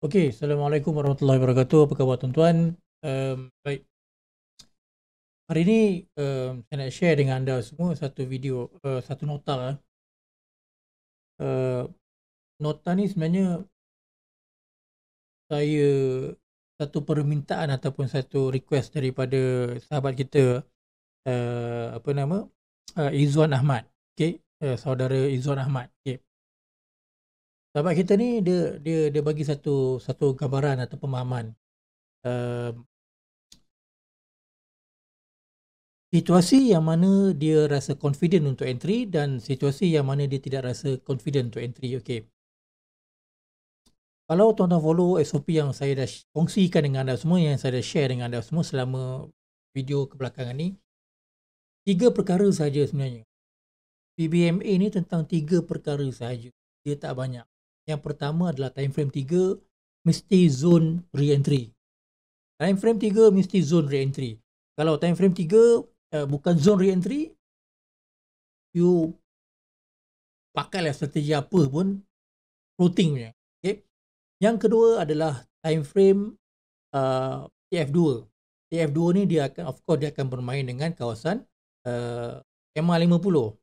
Okey, Assalamualaikum warahmatullahi wabarakatuh. Apa khabar tuan-tuan? Um, baik. Hari ini um, saya nak share dengan anda semua satu video, uh, satu nota. Uh, nota ni sebenarnya saya satu permintaan ataupun satu request daripada sahabat kita uh, apa nama? Uh, Izwan Ahmad. Okey, uh, saudara Izwan Ahmad. Okey sahabat kita ni dia dia dia bagi satu satu gambaran atau pemahaman uh, situasi yang mana dia rasa confident untuk entry dan situasi yang mana dia tidak rasa confident untuk entry okey kalau tuan-tuan follow SOP yang saya dah kongsikan dengan anda semua yang saya dah share dengan anda semua selama video kebelakangan ni tiga perkara saja sebenarnya PBMA ni tentang tiga perkara saja dia tak banyak yang pertama adalah time frame 3 mesti zone re-entry. Time frame 3 mesti zone re-entry. Kalau time frame 3 uh, eh, bukan zone re-entry, you pakailah strategi apa pun routing punya. Okay. Yang kedua adalah time frame uh, eh, TF2. TF2 ni dia akan of course dia akan bermain dengan kawasan eh, uh, MA50.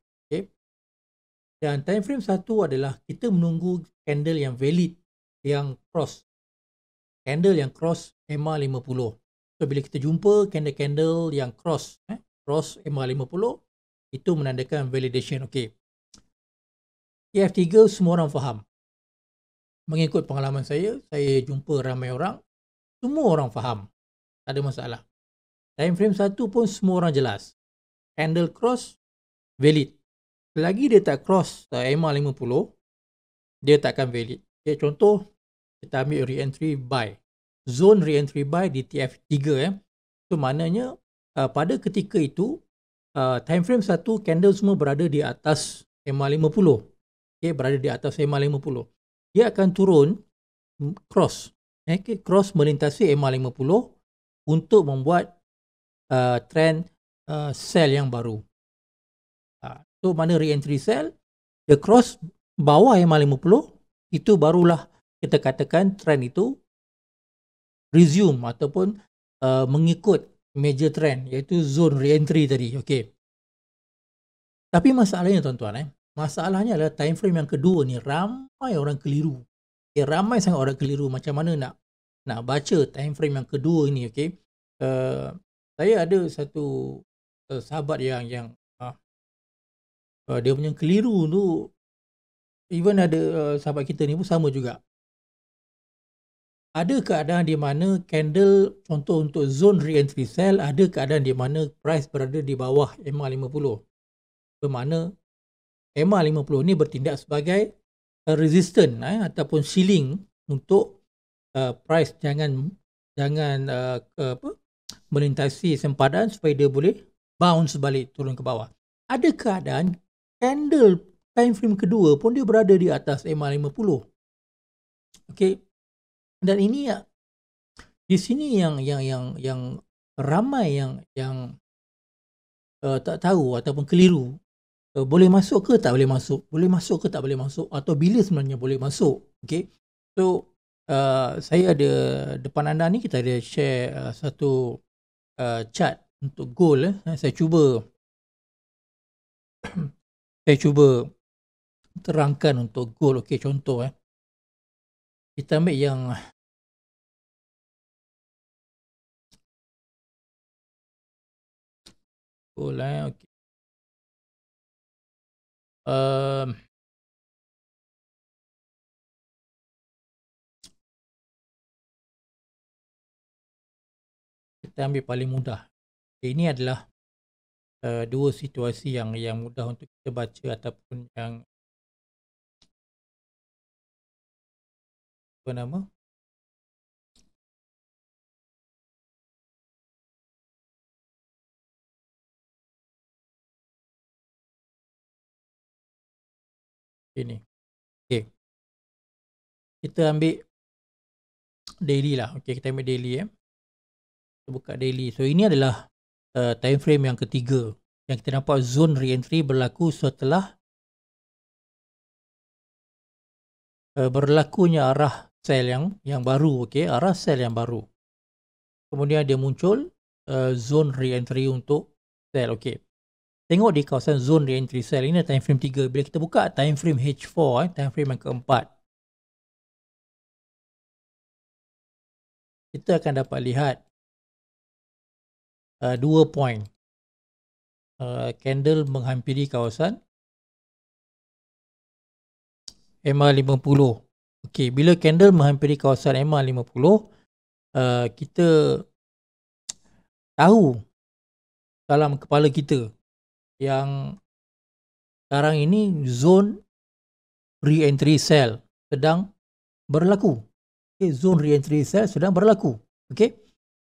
Dan time frame satu adalah kita menunggu candle yang valid yang cross. Candle yang cross EMA 50. So bila kita jumpa candle-candle yang cross, eh, cross EMA 50, itu menandakan validation. Okey. EF3 semua orang faham. Mengikut pengalaman saya, saya jumpa ramai orang. Semua orang faham. Tak ada masalah. Time frame satu pun semua orang jelas. Candle cross, valid. Selagi dia tak cross uh, EMA 50, dia tak akan valid. Okay, contoh, kita ambil re-entry buy. Zone re-entry buy di TF3. Eh. So, maknanya uh, pada ketika itu, uh, time frame satu, candle semua berada di atas EMA 50. Okay, berada di atas EMA 50. Dia akan turun cross. Okay, cross melintasi EMA 50 untuk membuat uh, trend uh, sell yang baru. So mana re-entry sell, the cross bawah EMA 50. Itu barulah kita katakan trend itu resume ataupun uh, mengikut major trend iaitu zone re-entry tadi. Okay. Tapi masalahnya tuan-tuan eh. Masalahnya adalah time frame yang kedua ni ramai orang keliru. Okay, eh, ramai sangat orang keliru macam mana nak nak baca time frame yang kedua ni okey. Uh, saya ada satu uh, sahabat yang yang uh, dia punya keliru tu even ada uh, sahabat kita ni pun sama juga ada keadaan di mana candle contoh untuk zone re-entry sell ada keadaan di mana price berada di bawah MA50 bermakna MA50 ni bertindak sebagai resistant eh, ataupun ceiling untuk uh, price jangan jangan uh, apa melintasi sempadan supaya dia boleh bounce balik turun ke bawah ada keadaan candle time frame kedua pun dia berada di atas EMA 50. Okey. Dan ini ya di sini yang yang yang yang ramai yang yang uh, tak tahu ataupun keliru. Uh, boleh masuk ke tak boleh masuk? Boleh masuk ke tak boleh masuk atau bila sebenarnya boleh masuk? Okey. So uh, saya ada depan anda ni kita ada share uh, satu uh, chart untuk goal eh. Saya cuba saya cuba terangkan untuk goal. Okey, contoh eh. Kita ambil yang goal eh. Okey. Um, kita ambil paling mudah. ini adalah uh, dua situasi yang yang mudah untuk kita baca ataupun yang apa nama ini. Okey. Kita ambil daily lah. Okey, kita ambil daily eh. Kita buka daily. So ini adalah uh, eh, time frame yang ketiga yang kita nampak zone reentry berlaku setelah uh, berlakunya arah sel yang yang baru okey arah sel yang baru kemudian dia muncul uh, zone reentry untuk sel okey tengok di kawasan zone reentry sel ini time frame 3 bila kita buka time frame H4 eh time frame yang keempat kita akan dapat lihat Uh, dua point. Uh, candle menghampiri kawasan EMA 50. Okey, bila candle menghampiri kawasan EMA 50, uh, kita tahu dalam kepala kita yang sekarang ini zone re-entry sell sedang berlaku. Okay, zone re-entry sell sedang berlaku. Okey.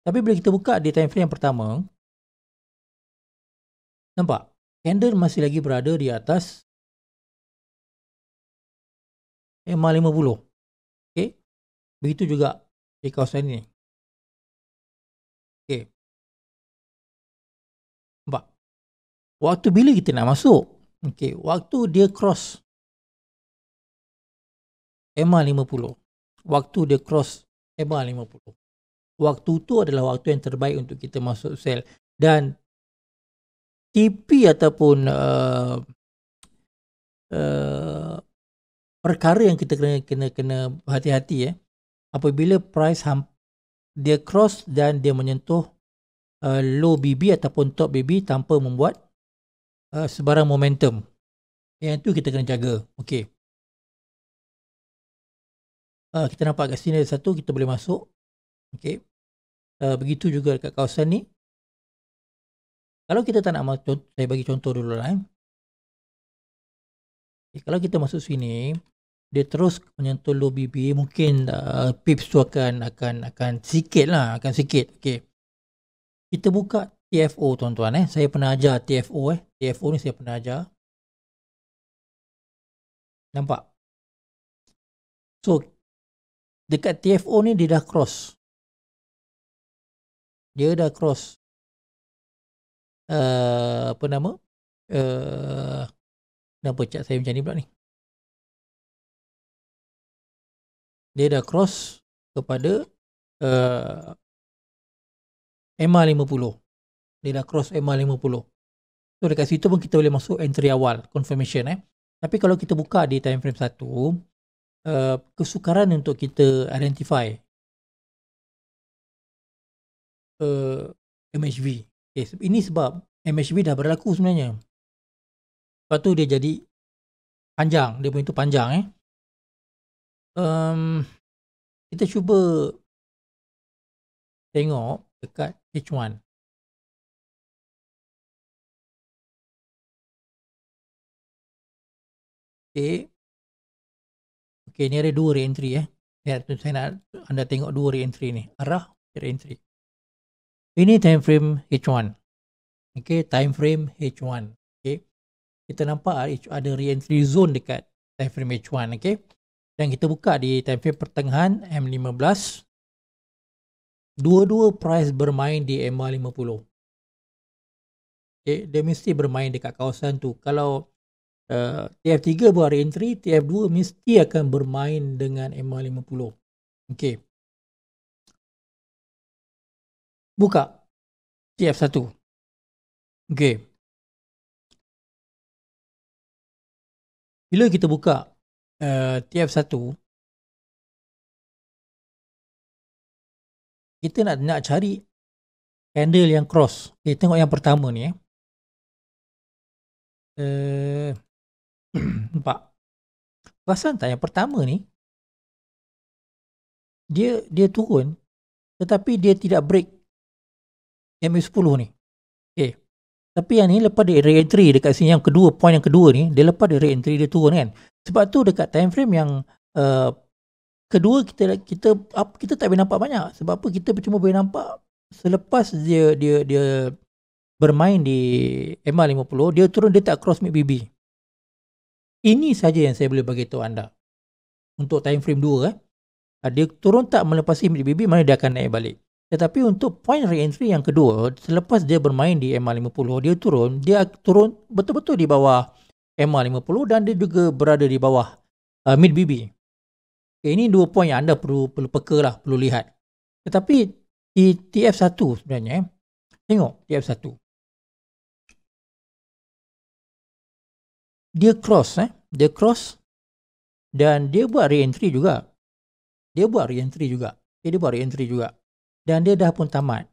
Tapi bila kita buka di time frame yang pertama, nampak candle masih lagi berada di atas EMA 50. Okey. Begitu juga di kawasan ini. Okey. Nampak. Waktu bila kita nak masuk? Okey, waktu dia cross EMA 50. Waktu dia cross EMA 50 waktu tu adalah waktu yang terbaik untuk kita masuk sel dan TP ataupun uh, uh, perkara yang kita kena kena kena hati-hati eh apabila price hump, dia cross dan dia menyentuh uh, low BB ataupun top BB tanpa membuat uh, sebarang momentum yang itu kita kena jaga okey uh, kita nampak kat sini ada satu kita boleh masuk okey uh, begitu juga dekat kawasan ni kalau kita tak nak saya bagi contoh dulu lah eh. Eh, kalau kita masuk sini dia terus menyentuh low BB mungkin uh, pips tu akan akan akan sikit lah akan sikit okay. kita buka TFO tuan-tuan eh saya pernah ajar TFO eh TFO ni saya pernah ajar nampak so dekat TFO ni dia dah cross dia dah cross uh, apa nama uh, eh, kenapa cat saya macam ni pula ni dia dah cross kepada eh, uh, MR50 dia dah cross MR50 so dekat situ pun kita boleh masuk entry awal confirmation eh tapi kalau kita buka di time frame 1 uh, kesukaran untuk kita identify uh, MHV. Okay, ini sebab MHV dah berlaku sebenarnya. Lepas tu dia jadi panjang. Dia punya tu panjang eh. Um, kita cuba tengok dekat H1. Okay. Okay, ni ada dua re-entry eh. Ya, saya nak anda tengok dua re-entry ni. Arah re-entry. Ini time frame H1. Okay, time frame H1. Okay, kita nampak ada reentry zone dekat time frame H1. Okay, dan kita buka di time frame pertengahan M15. Dua-dua price bermain di MA50. Okay, dia mesti bermain dekat kawasan tu. Kalau uh, TF3 buat reentry, TF2 mesti akan bermain dengan MA50. Okay. buka TF1. Okey. Bila kita buka uh, eh, TF1 kita nak nak cari candle yang cross. Okey, tengok yang pertama ni eh. Uh, nampak. Perasan tak yang pertama ni dia dia turun tetapi dia tidak break MU10 ni. Okay. Tapi yang ni lepas dia re-entry dekat sini yang kedua, point yang kedua ni, dia lepas dia re-entry dia turun kan. Sebab tu dekat time frame yang uh, kedua kita kita apa kita tak boleh nampak banyak. Sebab apa kita cuma boleh nampak selepas dia dia dia bermain di MR50, dia turun dia tak cross mid BB. Ini saja yang saya boleh bagi tahu anda. Untuk time frame 2 eh. Dia turun tak melepasi mid BB, mana dia akan naik balik. Tetapi untuk point re-entry yang kedua, selepas dia bermain di MR50, dia turun, dia turun betul-betul di bawah MR50 dan dia juga berada di bawah uh, mid BB. Okay, ini dua point yang anda perlu perlu peka lah, perlu lihat. Tetapi di TF1 sebenarnya, tengok TF1. Dia cross, eh. dia cross dan dia buat re-entry juga. Dia buat re-entry juga. Okay, eh, dia buat re-entry juga. Dan dia dah pun tamat.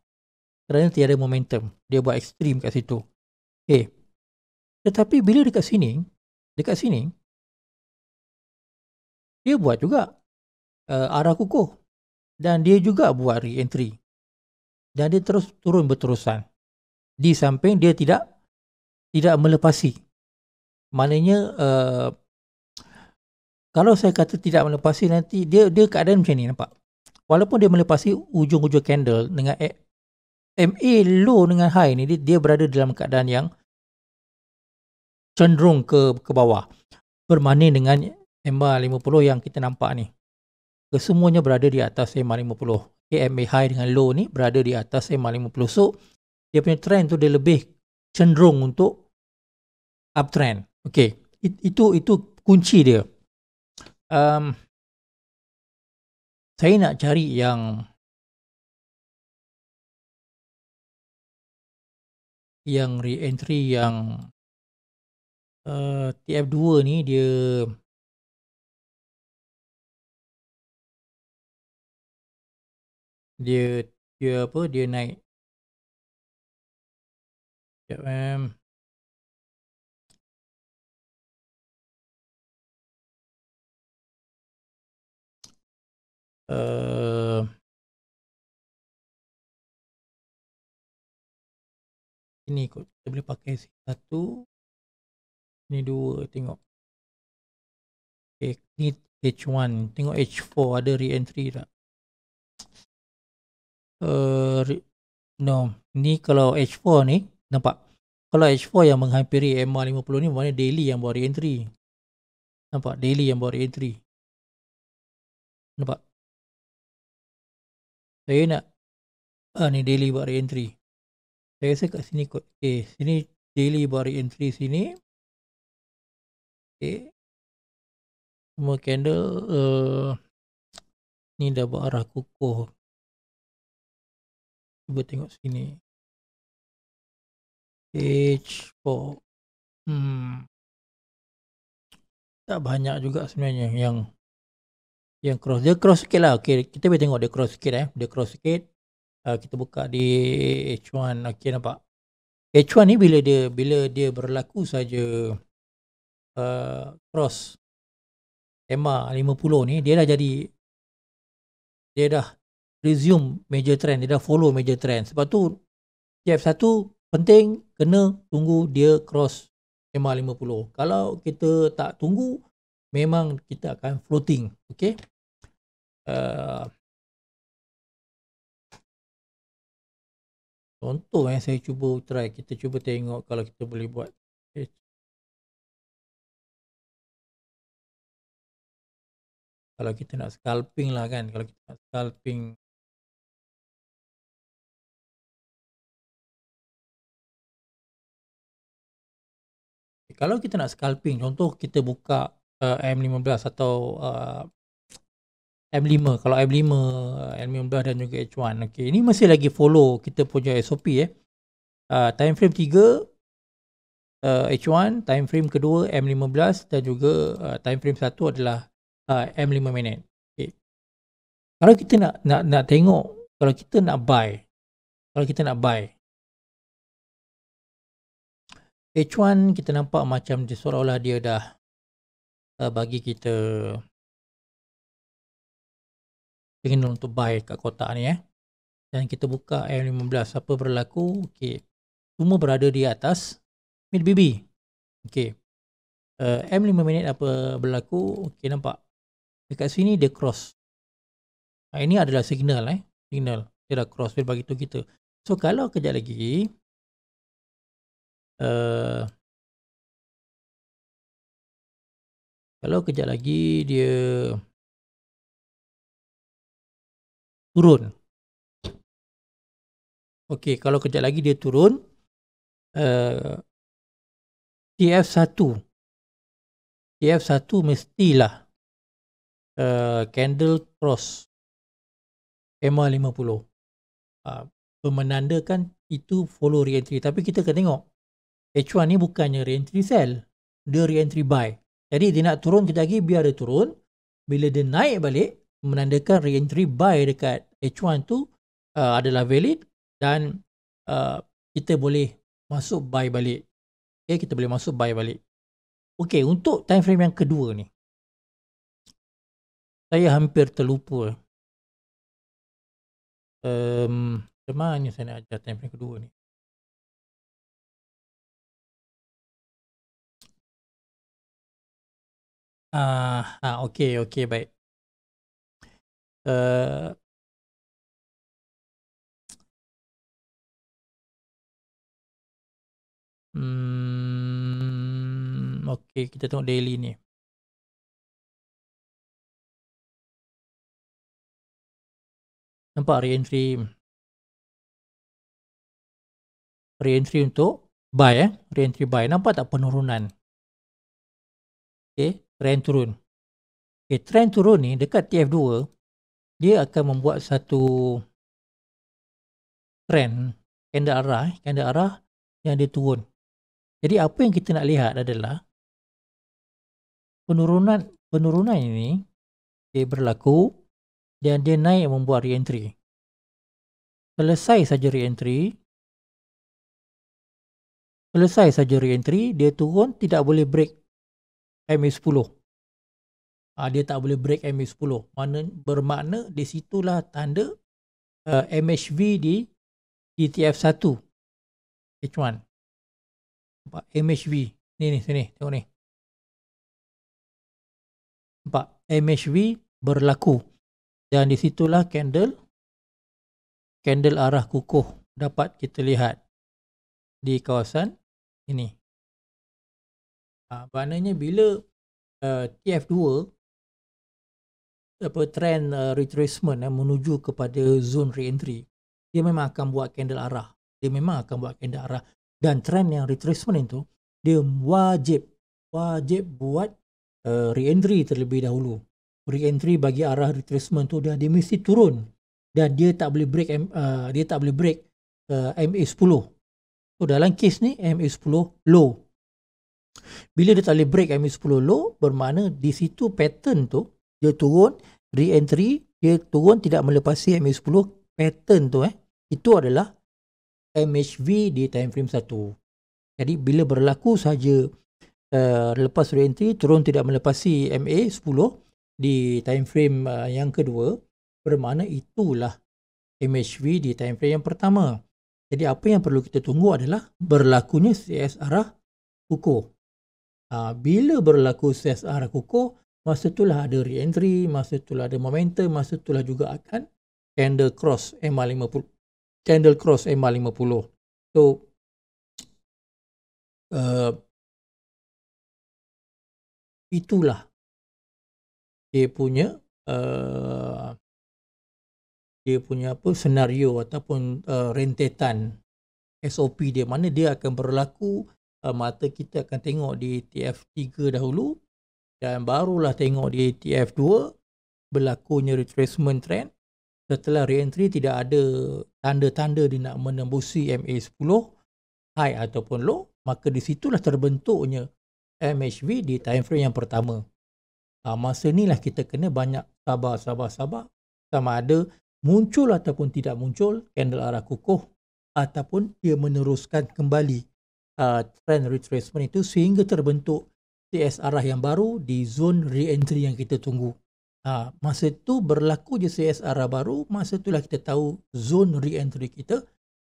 Kerana tiada momentum. Dia buat ekstrim kat situ. Okay. Tetapi bila dekat sini, dekat sini, dia buat juga uh, arah kukuh. Dan dia juga buat re-entry. Dan dia terus turun berterusan. Di samping dia tidak tidak melepasi. Maknanya uh, kalau saya kata tidak melepasi nanti dia dia keadaan macam ni nampak walaupun dia melepasi ujung-ujung candle dengan MA low dengan high ni dia, dia berada dalam keadaan yang cenderung ke ke bawah bermanding dengan MA 50 yang kita nampak ni kesemuanya berada di atas MA 50 KMA high dengan low ni berada di atas MA 50 so dia punya trend tu dia lebih cenderung untuk uptrend Okey, It, itu itu kunci dia um, saya nak cari yang yang re-entry yang uh, eh, TF2 ni dia dia dia apa dia naik Sekejap, uh, ini kot kita boleh pakai satu ni dua tengok okay, eh, ni H1 tengok H4 ada re-entry tak uh, re no ni kalau H4 ni nampak kalau H4 yang menghampiri MR50 ni mana daily yang buat re-entry nampak daily yang buat re-entry nampak saya nak ah, ni daily buat re-entry saya rasa kat sini kot okay, sini daily buat re-entry sini okay. semua candle uh, ni dah arah kukuh cuba tengok sini H4 hmm. tak banyak juga sebenarnya yang yang cross dia cross sikit lah okay, kita boleh tengok dia cross sikit eh dia cross sikit uh, kita buka di H1 okay nampak H1 ni bila dia bila dia berlaku saja uh, cross tema 50 ni dia dah jadi dia dah resume major trend dia dah follow major trend sebab tu tiap satu penting kena tunggu dia cross tema 50 kalau kita tak tunggu memang kita akan floating okey Uh, contoh yang eh, saya cuba try kita cuba tengok kalau kita boleh buat kalau kita nak scalping lah kan kalau kita nak scalping Kalau kita nak scalping, contoh kita buka uh, M15 atau uh, M5 kalau M5 M15 dan juga H1 okey ini masih lagi follow kita punya SOP eh uh, ah, time frame 3 uh, ah, H1 time frame kedua M15 dan juga uh, ah, time frame 1 adalah uh, M5 minit okey kalau kita nak nak nak tengok kalau kita nak buy kalau kita nak buy H1 kita nampak macam dia seolah-olah dia dah uh, bagi kita ingin untuk buy kat kotak ni eh. Dan kita buka M15. Apa berlaku? Okey. Semua berada di atas mid BB. Okey. Uh, eh, M5 minit apa berlaku? Okey nampak. Dekat sini dia cross. Nah, ini adalah signal eh. Signal. Dia dah cross bila bagi tu kita. So kalau kejap lagi uh, kalau kejap lagi dia turun. Okey, kalau kejap lagi dia turun uh, TF1 TF1 mestilah uh, candle cross MA50 uh, ah, menandakan itu follow re-entry tapi kita kena tengok H1 ni bukannya re-entry sell dia re-entry buy jadi dia nak turun kita lagi biar dia turun bila dia naik balik menandakan re-entry buy dekat H1 tu uh, adalah valid dan uh, kita boleh masuk buy balik. Okay, kita boleh masuk buy balik. Okay, untuk time frame yang kedua ni. Saya hampir terlupa. Um, kemana saya nak ajar time frame kedua ni? Ah, uh, uh, okay, okay, baik. Eh, hmm, okay, kita tengok daily ni. Nampak re-entry. Re-entry untuk buy eh. Re-entry buy. Nampak tak penurunan? Okay, trend turun. Okay, trend turun ni dekat TF2 dia akan membuat satu trend kanda arah eh, kanda arah yang dia turun jadi apa yang kita nak lihat adalah penurunan penurunan ini dia berlaku dan dia naik membuat re-entry selesai saja re-entry selesai saja re-entry dia turun tidak boleh break MA10 uh, dia tak boleh break MA10. Mana bermakna di situlah tanda uh, eh, MHV di ETF 1 H1. Nampak MHV. Ni ni sini tengok ni. Nampak MHV berlaku. Dan di situlah candle candle arah kukuh dapat kita lihat di kawasan ini. Ha, maknanya bila uh, eh, TF2 apa trend uh, retracement yang eh, menuju kepada zone re-entry dia memang akan buat candle arah dia memang akan buat candle arah dan trend yang retracement itu dia wajib wajib buat uh, re-entry terlebih dahulu re-entry bagi arah retracement tu dia, dia mesti turun dan dia tak boleh break uh, dia tak boleh break uh, MA10 so dalam case ni MA10 low bila dia tak boleh break MA10 low bermakna di situ pattern tu dia turun re-entry dia turun tidak melepasi MA10 pattern tu eh itu adalah MHV di time frame 1 jadi bila berlaku saja uh, lepas re-entry turun tidak melepasi MA10 di time frame uh, eh, yang kedua bermakna itulah MHV di time frame yang pertama jadi apa yang perlu kita tunggu adalah berlakunya CS arah kukuh uh, bila berlaku CS arah kukuh masa itulah ada re-entry, masa itulah ada momentum, masa itulah juga akan candle cross MA50. Candle cross MA50. So, uh, itulah dia punya uh, dia punya apa senario ataupun uh, rentetan SOP dia mana dia akan berlaku uh, mata kita akan tengok di TF3 dahulu dan barulah tengok di ETF 2 berlakunya retracement trend setelah re-entry tidak ada tanda-tanda dia nak menembusi MA10 high ataupun low maka di situlah terbentuknya MHV di time frame yang pertama ha, masa lah kita kena banyak sabar-sabar-sabar sama ada muncul ataupun tidak muncul candle arah kukuh ataupun dia meneruskan kembali uh, trend retracement itu sehingga terbentuk TS arah yang baru di zon re-entry yang kita tunggu. Ha, masa tu berlaku je CS arah baru, masa itulah kita tahu zon re-entry kita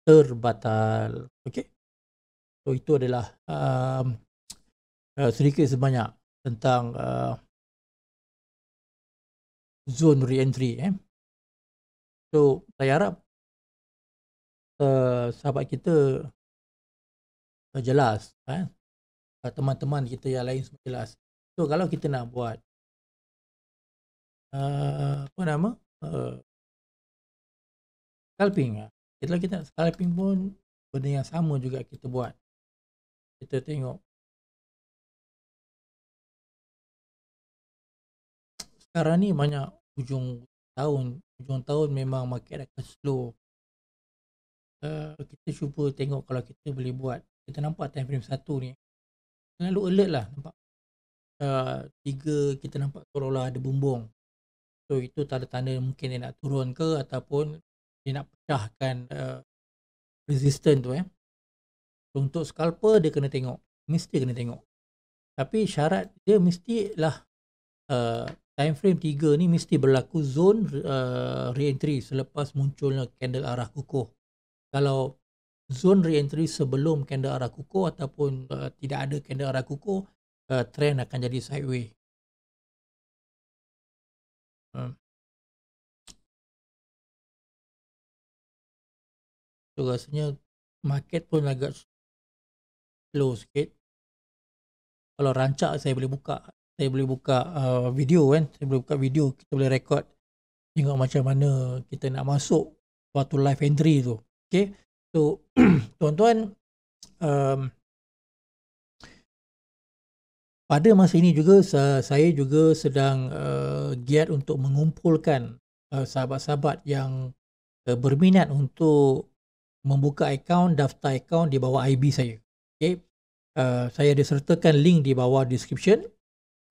terbatal. Okay? So itu adalah um, uh, sedikit sebanyak tentang uh, zone re-entry. Eh? So saya harap uh, sahabat kita uh, jelas. Eh? Uh, teman-teman kita yang lain semua jelas. So kalau kita nak buat uh, apa nama? Uh, scalping. Ah, kalau kita nak scalping pun benda yang sama juga kita buat. Kita tengok sekarang ni banyak ujung tahun ujung tahun memang market akan slow uh, kita cuba tengok kalau kita boleh buat kita nampak time frame satu ni Selalu alert lah nampak. Uh, tiga kita nampak seolah-olah ada bumbung. So itu tanda-tanda mungkin dia nak turun ke ataupun dia nak pecahkan uh, eh, resistant tu eh. So, untuk scalper dia kena tengok. Mesti kena tengok. Tapi syarat dia mestilah uh, time frame tiga ni mesti berlaku zone uh, re-entry selepas munculnya candle arah kukuh. Kalau Zon re-entry sebelum candle arah kukuh ataupun uh, tidak ada candle arah kukuh uh, eh, trend akan jadi sideways uh. Hmm. so rasanya market pun agak slow sikit kalau rancak saya boleh buka saya boleh buka uh, video kan saya boleh buka video kita boleh record tengok macam mana kita nak masuk waktu live entry tu okay? So, tuan-tuan, um, pada masa ini juga saya juga sedang uh, giat untuk mengumpulkan uh, sahabat-sahabat yang uh, berminat untuk membuka akaun, daftar akaun di bawah IB saya. Okay. Uh, saya ada sertakan link di bawah description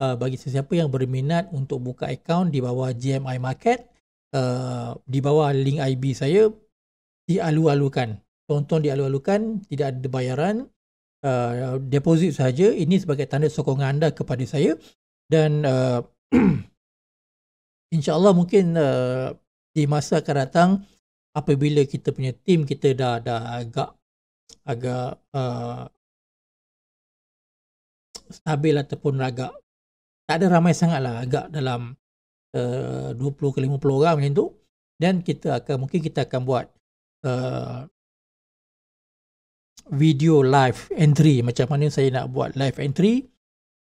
uh, bagi sesiapa yang berminat untuk buka akaun di bawah GMI Market, uh, di bawah link IB saya, dialu-alukan tonton dialu-alukan tidak ada bayaran uh, deposit saja ini sebagai tanda sokongan anda kepada saya dan uh, insyaallah mungkin uh, di masa akan datang apabila kita punya tim, kita dah dah agak agak uh, stabil ataupun agak tak ada ramai sangat lah agak dalam uh, 20 ke 50 orang macam tu dan kita akan mungkin kita akan buat uh, video live entry macam mana saya nak buat live entry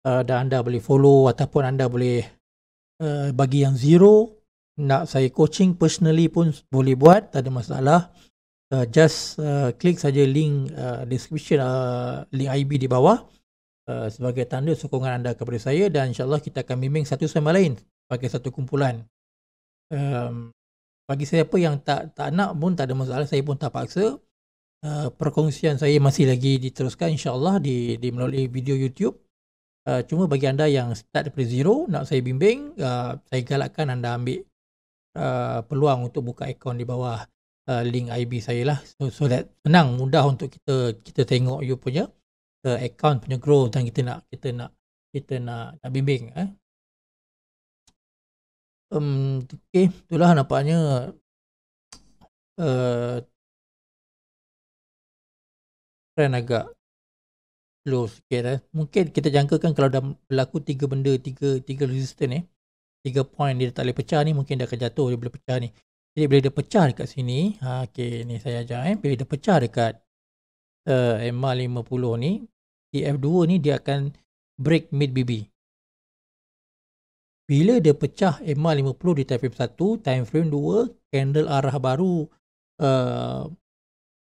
uh, dan anda boleh follow ataupun anda boleh uh, bagi yang zero nak saya coaching personally pun boleh buat tak ada masalah uh, just uh, click saja link uh, description uh, link IB di bawah uh, sebagai tanda sokongan anda kepada saya dan insyaallah kita akan bimbing satu sama lain sebagai satu kumpulan um, bagi siapa yang tak tak nak pun tak ada masalah saya pun tak paksa uh, perkongsian saya masih lagi diteruskan insyaAllah di, di melalui video YouTube. Uh, cuma bagi anda yang start dari zero nak saya bimbing, uh, saya galakkan anda ambil uh, peluang untuk buka akaun di bawah uh, link IB saya lah. So, so that senang mudah untuk kita kita tengok you punya uh, account punya grow dan kita nak kita nak kita nak nak bimbing eh. Um, okay, itulah nampaknya uh, trend agak slow sikit eh. Mungkin kita jangkakan kalau dah berlaku tiga benda, tiga tiga resistance ni, eh, tiga point dia tak boleh pecah ni, mungkin dah akan jatuh dia boleh pecah ni. Jadi bila dia pecah dekat sini, ha okey ni saya ajar eh. Bila dia pecah dekat eh, uh, MA50 ni, TF2 ni dia akan break mid BB. Bila dia pecah MA50 di time frame 1, time frame 2, candle arah baru uh,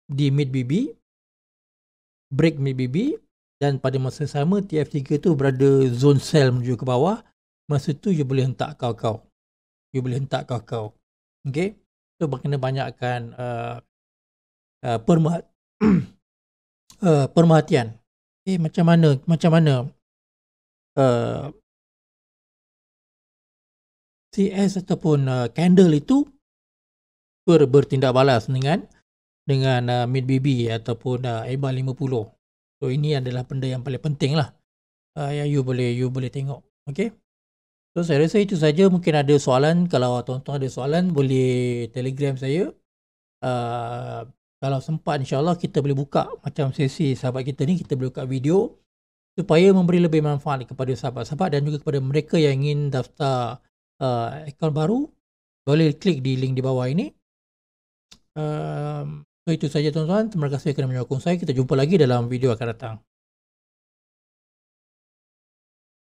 di mid BB, break MACD dan pada masa sama TF3 tu berada zone sell menuju ke bawah masa tu you boleh hentak kau-kau you boleh hentak kau-kau ok so kena banyakkan uh, uh, permat uh, permatian ok eh, macam mana macam mana uh, CS ataupun uh, candle itu ber bertindak balas dengan dengan uh, Mid Baby ataupun uh, Eba 50. So ini adalah benda yang paling penting lah. Uh, yang you boleh you boleh tengok. Okay. So saya rasa itu saja mungkin ada soalan. Kalau tuan-tuan ada soalan boleh telegram saya. Uh, kalau sempat insyaAllah kita boleh buka macam sesi sahabat kita ni. Kita boleh buka video supaya memberi lebih manfaat kepada sahabat-sahabat dan juga kepada mereka yang ingin daftar uh, akaun baru. Boleh klik di link di bawah ini. Um, So itu saja tuan-tuan. Terima kasih kerana menyokong saya. Kita jumpa lagi dalam video akan datang.